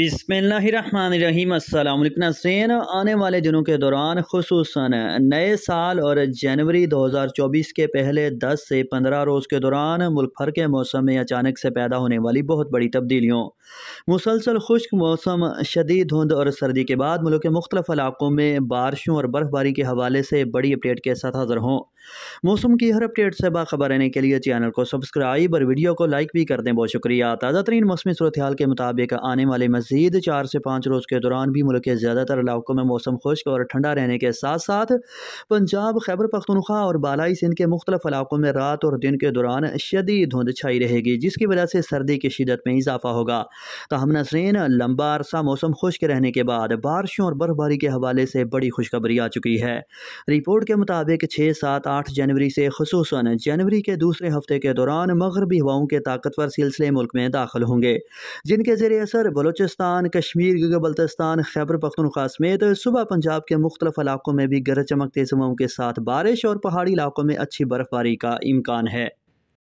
बिसमीम नासरीन आने वाले दिनों के दौरान खसूस नए साल और जनवरी 2024 के पहले 10 से 15 रोज़ के दौरान मुल्क भर के मौसम में अचानक से पैदा होने वाली बहुत बड़ी तब्दीलियों मुसलसल खुश्क मौसम शदीद धुंध और सर्दी के बाद मुल्क के मुख्तलिफ इलाकों में बारिशों और बर्फ़बारी के हवाले से बड़ी अपडेट के साथ हाजिर हों मौसम की हर अपडेट से बाखबर रहने के लिए चैनल को सब्सक्राइब और वीडियो को लाइक भी कर दें बहुत शुक्रिया ताज़ा तरीन मौसमी सूरत हाल के मुताबिक आने वाले मज़ीद चार से पाँच रोज़ के दौरान भी मुल्क के ज़्यादातर इलाकों में मौसम खुश्क और ठंडा रहने के साथ साथ पंजाब खैबर पख्तनख्वा और बालाई सिंध के मुख्तलिफ इलाकों में रात और दिन के दौरान शदीद धुंध छाई रहेगी जिसकी वजह से सर्दी की शिदत में इजाफा होगा तहम नसरीन लंबा अरसा मौसम खुश्क रहने के बाद बारिशों और बर्फबारी के हवाले से बड़ी खुशखबरी आ चुकी है रिपोर्ट के मुताबिक छः सात आठ जनवरी से खसूस जनवरी के दूसरे हफ्ते के दौरान मगरबी हवाओं के ताकतवर सिलसिले मुल्क में दाखिल होंगे जिनके जेर असर बलोचि बलोचिस्तान कश्मीर गिलगित बल्तिस्तान खैबर पख्तनख्वा समेत सुबह पंजाब के मुख्तलिफ इलाकों में भी गरज चमक तेज के साथ बारिश और पहाड़ी इलाकों में अच्छी बर्फबारी का इम्कान है